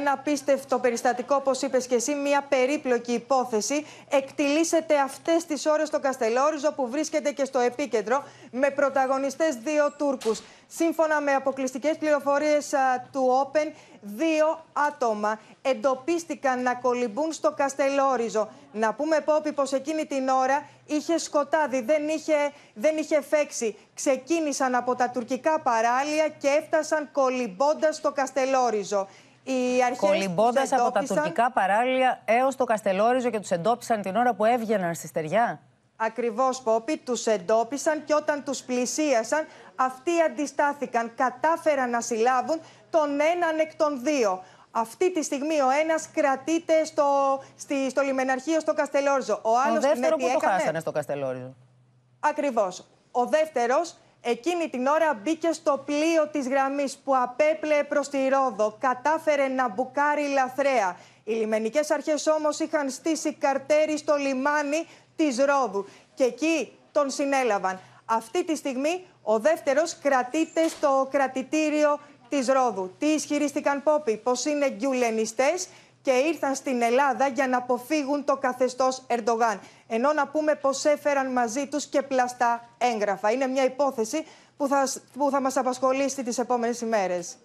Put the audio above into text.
Ένα απίστευτο περιστατικό, όπως είπες και εσύ, μια περίπλοκη υπόθεση. Εκτιλήσεται αυτές τις ώρες στο Καστελόριζο, που βρίσκεται και στο επίκεντρο, με πρωταγωνιστές δύο Τούρκους. Σύμφωνα με αποκλειστικές πληροφορίες του Open, δύο άτομα εντοπίστηκαν να κολυμπούν στο Καστελόριζο. Να πούμε, Πόπι, πως εκείνη την ώρα είχε σκοτάδι, δεν είχε, δεν είχε φέξει. Ξεκίνησαν από τα τουρκικά παράλια και έφτασαν κολυμπώντας στο Καστελόριζο. Κολυμπώντας από τα τουρκικά παράλια έως το Καστελόριζο και τους εντόπισαν την ώρα που έβγαιναν στη στεριά. Ακριβώς, Πόπη, τους εντόπισαν και όταν τους πλησίασαν, αυτοί αντιστάθηκαν. Κατάφεραν να συλλάβουν τον έναν εκ των δύο. Αυτή τη στιγμή ο ένας κρατείται στο, στη, στο λιμεναρχείο στο Καστελόριζο. Ο άλλος. δεύτερο που το χάσανε στο Καστελόριζο. Ακριβώς. Ο δεύτερος Εκείνη την ώρα μπήκε στο πλοίο της γραμμής που απέπλεε προς τη Ρόδο. Κατάφερε να μπουκάρει λαθρέα. Οι λιμενικές αρχές όμως είχαν στήσει καρτέρι στο λιμάνι της Ρόδου. Και εκεί τον συνέλαβαν. Αυτή τη στιγμή ο δεύτερος κρατείται στο κρατητήριο της Ρόδου. Τι ισχυρίστηκαν πόπι. πως είναι γκιουλενιστές και ήρθαν στην Ελλάδα για να αποφύγουν το καθεστώς Ερντογάν. Ενώ να πούμε πως έφεραν μαζί τους και πλαστά έγγραφα. Είναι μια υπόθεση που θα, μας απασχολήσει τις επόμενες ημέρες.